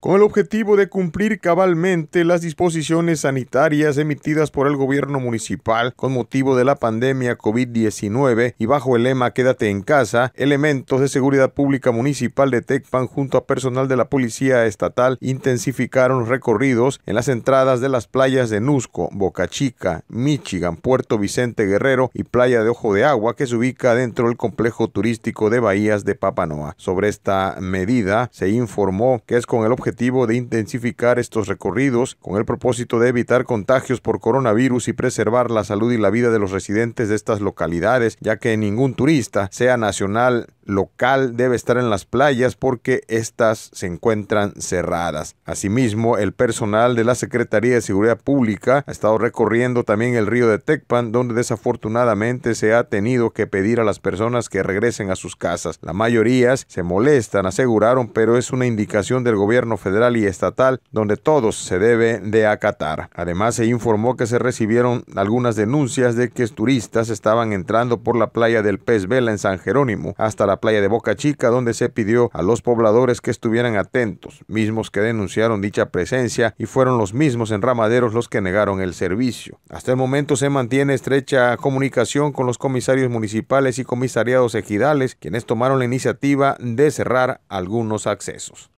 con el objetivo de cumplir cabalmente las disposiciones sanitarias emitidas por el gobierno municipal con motivo de la pandemia COVID-19 y bajo el lema Quédate en casa, elementos de seguridad pública municipal de Tecpan junto a personal de la Policía Estatal intensificaron recorridos en las entradas de las playas de Nusco, Boca Chica, Michigan, Puerto Vicente Guerrero y Playa de Ojo de Agua que se ubica dentro del complejo turístico de Bahías de Papanoa. Sobre esta medida se informó que es con el objetivo de intensificar estos recorridos con el propósito de evitar contagios por coronavirus y preservar la salud y la vida de los residentes de estas localidades, ya que ningún turista, sea nacional local debe estar en las playas porque éstas se encuentran cerradas. Asimismo, el personal de la Secretaría de Seguridad Pública ha estado recorriendo también el río de Tecpan, donde desafortunadamente se ha tenido que pedir a las personas que regresen a sus casas. La mayoría se molestan, aseguraron, pero es una indicación del gobierno federal y estatal donde todos se deben de acatar. Además, se informó que se recibieron algunas denuncias de que turistas estaban entrando por la playa del Pez Vela en San Jerónimo hasta la playa de Boca Chica, donde se pidió a los pobladores que estuvieran atentos, mismos que denunciaron dicha presencia y fueron los mismos enramaderos los que negaron el servicio. Hasta el momento se mantiene estrecha comunicación con los comisarios municipales y comisariados ejidales, quienes tomaron la iniciativa de cerrar algunos accesos.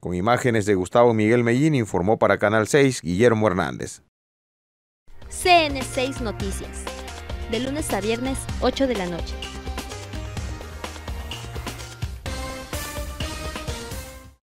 Con imágenes de Gustavo Miguel Mellín informó para Canal 6 Guillermo Hernández. CN6 Noticias, de lunes a viernes 8 de la noche.